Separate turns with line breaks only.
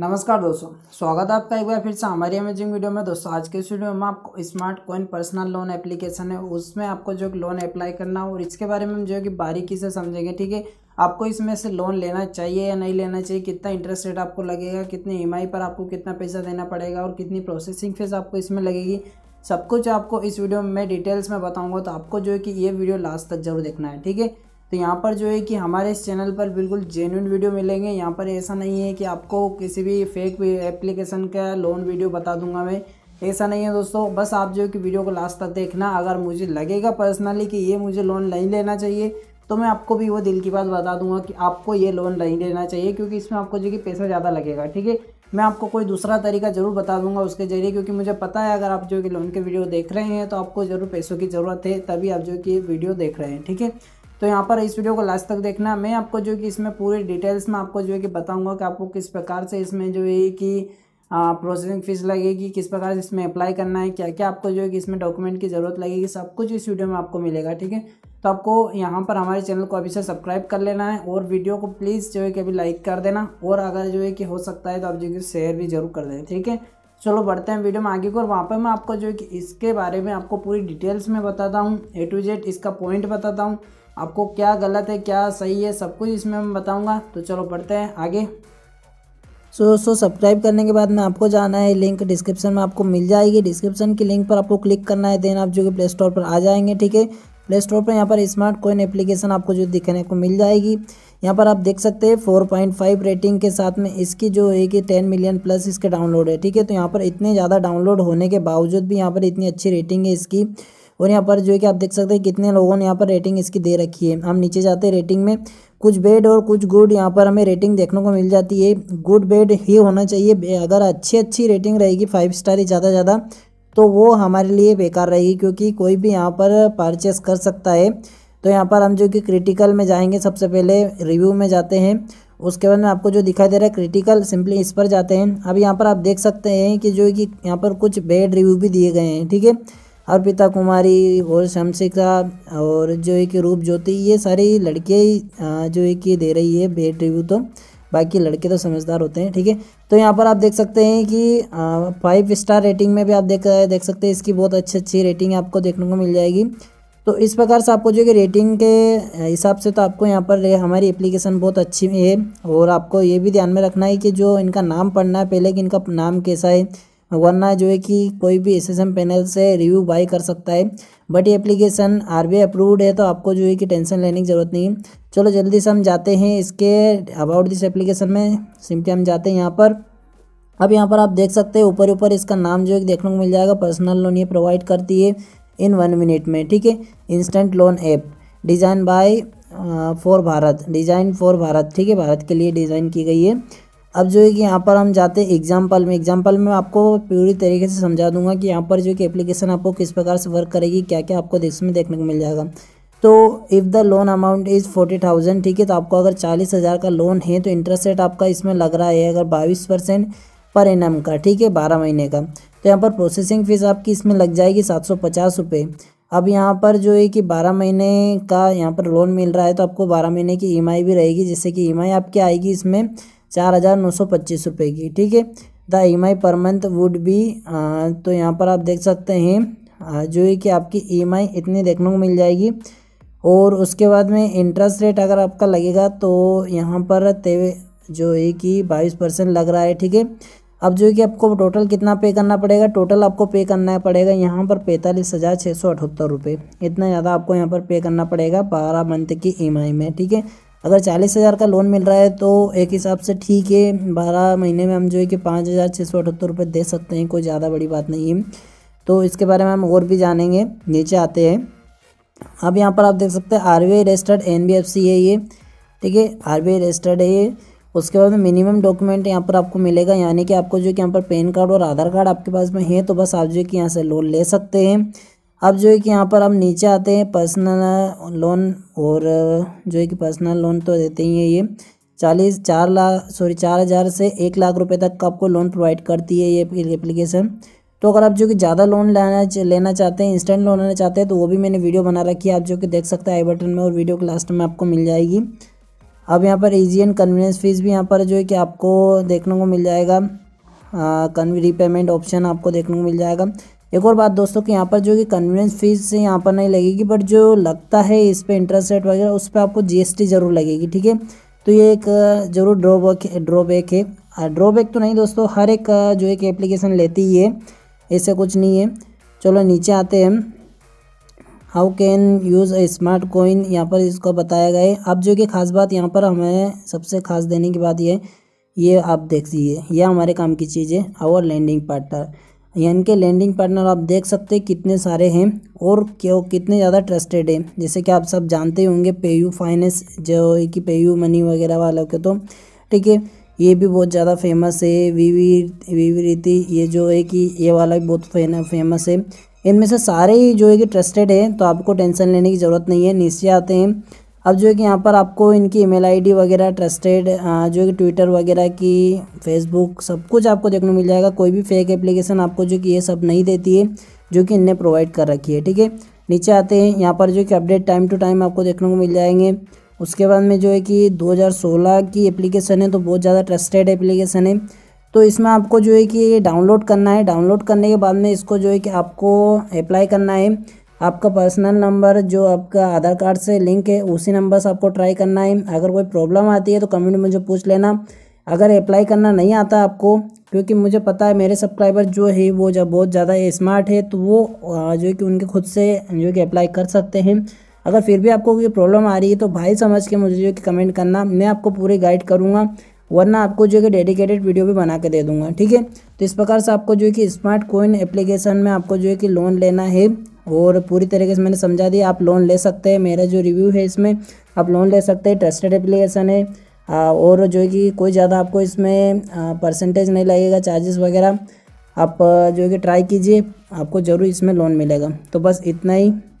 नमस्कार दोस्तों स्वागत है आपका एक बार फिर से हमारी अमेजिंग वीडियो में दोस्तों आज के इस वीडियो में आपको smart coin personal loan application है उसमें आपको जो लोन अप्लाई करना हो और इसके बारे में हम जो है कि बारीकी से समझेंगे ठीक है आपको इसमें से लोन लेना चाहिए या नहीं लेना चाहिए कितना इंटरेस्ट रेट आपको लगेगा कितनी ई e पर आपको कितना पैसा देना पड़ेगा और कितनी प्रोसेसिंग फ़ीस आपको इसमें लगेगी सब कुछ आपको इस वीडियो में डिटेल्स में बताऊँगा तो आपको जो है कि ये वीडियो लास्ट तक जरूर देखना है ठीक है तो यहाँ पर जो है कि हमारे इस चैनल पर बिल्कुल जेन्यून वीडियो मिलेंगे यहाँ पर ऐसा नहीं है कि आपको किसी भी फेक एप्लीकेशन का लोन वीडियो बता दूंगा मैं ऐसा नहीं है दोस्तों बस आप जो है कि वीडियो को लास्ट तक देखना अगर मुझे लगेगा पर्सनली कि ये मुझे लोन नहीं लेना चाहिए तो मैं आपको भी वो दिल की बात बता दूंगा कि आपको ये लोन नहीं लेना चाहिए क्योंकि इसमें आपको जो कि पैसा ज़्यादा लगेगा ठीक है मैं आपको कोई दूसरा तरीका ज़रूर बता दूंगा उसके ज़रिए क्योंकि मुझे पता है अगर आप जो कि लोन के वीडियो देख रहे हैं तो आपको ज़रूर पैसों की ज़रूरत है तभी आप जो कि वीडियो देख रहे हैं ठीक है तो यहाँ पर इस वीडियो को लास्ट तक देखना मैं आपको जो कि इसमें पूरे डिटेल्स में आपको जो है कि बताऊँगा कि आपको किस प्रकार से इसमें जो है कि प्रोसेसिंग फ़ीस लगेगी किस प्रकार से इसमें अप्लाई करना है क्या क्या आपको जो है कि इसमें डॉक्यूमेंट की ज़रूरत लगेगी सब कुछ इस वीडियो में आपको मिलेगा ठीक है तो आपको यहाँ पर हमारे चैनल को अभी से सब्सक्राइब कर लेना है और वीडियो को प्लीज़ जो है कि अभी लाइक कर देना और अगर जो है कि हो सकता है तो आप जो है शेयर भी जरूर कर देना ठीक है चलो बढ़ते हैं वीडियो में आगे को और वहाँ पर मैं आपको जो है कि इसके बारे में आपको पूरी डिटेल्स में बताता हूँ ए टू जेड इसका पॉइंट बताता हूँ आपको क्या गलत है क्या सही है सब कुछ इसमें मैं बताऊँगा तो चलो बढ़ते हैं आगे सो दोस्तों सब्सक्राइब करने के बाद में आपको जाना है लिंक डिस्क्रिप्शन में आपको मिल जाएगी डिस्क्रिप्शन की लिंक पर आपको क्लिक करना है देन आप जो कि प्ले स्टोर पर आ जाएंगे ठीक है प्ले स्टोर पर यहाँ पर स्मार्ट कोइन एप्लीकेशन आपको जो दिखने को मिल जाएगी यहाँ पर आप देख सकते हैं 4.5 रेटिंग के साथ में इसकी जो है कि 10 मिलियन प्लस इसके डाउनलोड है ठीक है तो यहाँ पर इतने ज़्यादा डाउनलोड होने के बावजूद भी यहाँ पर इतनी अच्छी रेटिंग है इसकी और यहाँ पर जो है कि आप देख सकते हैं कितने लोगों ने यहाँ पर रेटिंग इसकी दे रखी है हम नीचे जाते हैं रेटिंग में कुछ बेड और कुछ गुड यहाँ पर हमें रेटिंग देखने को मिल जाती है गुड बेड ही होना चाहिए अगर अच्छी अच्छी रेटिंग रहेगी फाइव स्टार ही ज़्यादा ज़्यादा तो वो हमारे लिए बेकार रहेगी क्योंकि कोई भी यहाँ पर परचेस कर सकता है तो यहाँ पर हम जो कि क्रिटिकल में जाएंगे सबसे पहले रिव्यू में जाते हैं उसके बाद में आपको जो दिखाई दे रहा है क्रिटिकल सिंपली इस पर जाते हैं अब यहाँ पर आप देख सकते हैं कि जो कि यहाँ पर कुछ बेड रिव्यू भी दिए गए हैं ठीक है अर्पिता कुमारी और शमशिका और जो है कि रूप ज्योति ये सारी लड़कियाँ जो है कि दे रही है बेड रिव्यू तो बाकी लड़के तो समझदार होते हैं ठीक है तो यहाँ पर आप देख सकते हैं कि फाइव स्टार रेटिंग में भी आप देख देख सकते हैं इसकी बहुत अच्छी अच्छी रेटिंग आपको देखने को मिल जाएगी तो इस प्रकार से आपको जो कि रेटिंग के हिसाब से तो आपको यहाँ पर हमारी एप्लीकेशन बहुत अच्छी है और आपको ये भी ध्यान में रखना है कि जो इनका नाम पढ़ना है पहले कि इनका नाम कैसा है वरना जो है कि कोई भी एस पैनल से रिव्यू बाई कर सकता है बट ये एप्लीकेशन आर अप्रूव्ड है तो आपको जो है कि टेंशन लेने की ज़रूरत नहीं चलो जल्दी से हम जाते हैं इसके अबाउट दिस एप्लीकेशन में सिंपली हम जाते हैं यहाँ पर अब यहाँ पर आप देख सकते हैं ऊपर ऊपर इसका नाम जो है देखने को मिल जाएगा पर्सनल लोन ये प्रोवाइड करती है इन वन मिनट में ठीक है instant loan app design by for Bharat design for Bharat ठीक है भारत के लिए डिज़ाइन की गई है अब जो है कि यहाँ पर हम जाते हैं एग्जाम्पल में एग्जाम्पल में आपको पूरी तरीके से समझा दूंगा कि यहाँ पर जो कि एप्लीकेशन आपको किस प्रकार से वर्क करेगी क्या क्या आपको इसमें देखने को मिल जाएगा तो if the loan amount is forty thousand ठीक है तो आपको अगर चालीस हज़ार का लोन है तो इंटरेस्ट रेट आपका इसमें लग रहा है अगर बाईस परसेंट पर एम का ठीक है बारह महीने का तो यहाँ पर प्रोसेसिंग फ़ीस आपकी इसमें लग जाएगी सात सौ पचास रुपये अब यहाँ पर जो है कि बारह महीने का यहाँ पर लोन मिल रहा है तो आपको बारह महीने की ई e भी रहेगी जैसे कि ई e आपकी आएगी इसमें चार हज़ार नौ सौ पच्चीस रुपये की ठीक है the E M I per month would be तो यहाँ पर आप देख सकते हैं जो है कि आपकी ई एम आई इतनी देखने को मिल जाएगी और उसके बाद में इंटरेस्ट रेट अगर आपका लगेगा तो यहाँ पर तेवे जो है कि बाईस परसेंट लग रहा है ठीक है अब जो है कि आपको टोटल कितना पे करना पड़ेगा टोटल आपको पे करना पड़ेगा यहाँ पर पैंतालीस हज़ार छः सौ अठहत्तर रुपये इतना ज़्यादा आपको यहाँ पर पे करना पड़ेगा बारह मंथ की ई में ठीक है अगर चालीस हज़ार का लोन मिल रहा है तो एक हिसाब से ठीक है बारह महीने में हम जो है कि पाँच हज़ार छः सौ अठहत्तर रुपये दे सकते हैं कोई ज़्यादा बड़ी बात नहीं है तो इसके बारे में हम और भी जानेंगे नीचे आते हैं अब यहाँ पर आप देख सकते हैं R B registered N B F C है ये ठीक है आर बी रजिस्टर्ड है ये उसके बाद में मिनिमम डॉक्यूमेंट यहाँ पर आपको मिलेगा यानी कि आपको जो कि यहाँ पर पैन कार्ड और आधार कार्ड आपके पास में है तो बस आप जो कि यहाँ से लोन ले सकते हैं अब जो है कि यहाँ पर हम नीचे आते हैं पर्सनल लोन uh, और uh, जो है कि पर्सनल लोन तो देते ही है ये चालीस चार लाख सॉरी चार हज़ार से एक लाख रुपए तक का आपको लोन प्रोवाइड करती है ये एप्लीकेशन तो अगर आप जो कि ज़्यादा लोन लेना लेना चाहते हैं इंस्टेंट लोन लेना चाहते हैं तो वो भी मैंने वीडियो बना रखी है आप जो कि देख सकते हैं आई बटन में और वीडियो के लास्ट में आपको मिल जाएगी अब यहाँ पर ईजी एंड कन्वीनियंस फीस भी यहाँ पर जो है कि आपको देखने को मिल जाएगा रिपेमेंट ऑप्शन आपको देखने को मिल जाएगा एक और बात दोस्तों कि यहाँ पर जो कि कन्वीनियंस फीस यहाँ पर नहीं लगेगी बट जो लगता है इस पर इंटरेस्ट रेट वगैरह उस पर आपको जीएसटी ज़रूर लगेगी ठीक है तो ये एक ज़रूर ड्रॉबैक ड्रॉबैक है ड्रॉबैक तो नहीं दोस्तों हर एक जो एक एप्लीकेशन लेती ही है ऐसे कुछ नहीं है चलो नीचे आते हैं how can use a smart coin यहाँ पर इसको बताया गया है अब जो कि खास बात यहाँ पर हमें सबसे खास देने की बात यह ये आप देख लीजिए यह हमारे काम की चीज़ है आवर लैंडिंग पार्टनर इनके लैंडिंग पार्टनर आप देख सकते हैं कितने सारे हैं और क्यों कितने ज़्यादा ट्रस्टेड हैं जैसे कि आप सब जानते ही होंगे यू फाइनेंस जो है कि यू मनी वगैरह वालों के तो ठीक है ये भी बहुत ज़्यादा फेमस है वी वी रीति ये जो है कि ये वाला भी बहुत फेमस है इनमें से सारे ही जो है कि ट्रस्टेड है तो आपको टेंशन लेने की ज़रूरत नहीं है नीचे आते हैं अब जो है कि यहाँ पर आपको इनकी ईमेल आईडी वगैरह ट्रस्टेड जो कि ट्विटर वगैरह की फेसबुक सब कुछ आपको देखने को मिल जाएगा कोई भी फेक एप्लीकेशन आपको जो कि ये सब नहीं देती है जो कि इनने प्रोवाइड कर रखी है ठीक है नीचे आते हैं यहाँ पर जो कि अपडेट टाइम टू टाइम आपको देखने को मिल जाएंगे उसके बाद में जो है कि दो की एप्लीकेशन है तो बहुत ज़्यादा ट्रस्टेड एप्लीकेशन है तो इसमें आपको जो है कि डाउनलोड करना है डाउनलोड करने के बाद में इसको जो है कि आपको अप्लाई करना है आपका पर्सनल नंबर जो आपका आधार कार्ड से लिंक है उसी नंबर से आपको ट्राई करना है अगर कोई प्रॉब्लम आती है तो कमेंट में मुझे पूछ लेना अगर अप्लाई करना नहीं आता आपको क्योंकि मुझे पता है मेरे सब्सक्राइबर जो है वो जब बहुत ज़्यादा स्मार्ट है तो वो जो कि उनके खुद से जो कि अप्लाई कर सकते हैं अगर फिर भी आपको कोई प्रॉब्लम आ रही है तो भाई समझ के मुझे जो कि कमेंट करना मैं आपको पूरी गाइड करूँगा वरना आपको जो है डेडिकेटेड वीडियो भी बना के दे दूँगा ठीक है तो इस प्रकार से आपको जो है कि स्मार्ट कोइन एप्लीकेशन में आपको जो है कि लोन लेना है और पूरी तरीके से मैंने समझा दिया आप लोन ले सकते हैं मेरा जो रिव्यू है इसमें आप लोन ले सकते हैं ट्रस्टेड एप्लीकेशन है और जो है कि कोई ज़्यादा आपको इसमें परसेंटेज नहीं लगेगा चार्जेस वगैरह आप जो है कि ट्राई कीजिए आपको ज़रूर इसमें लोन मिलेगा तो बस इतना ही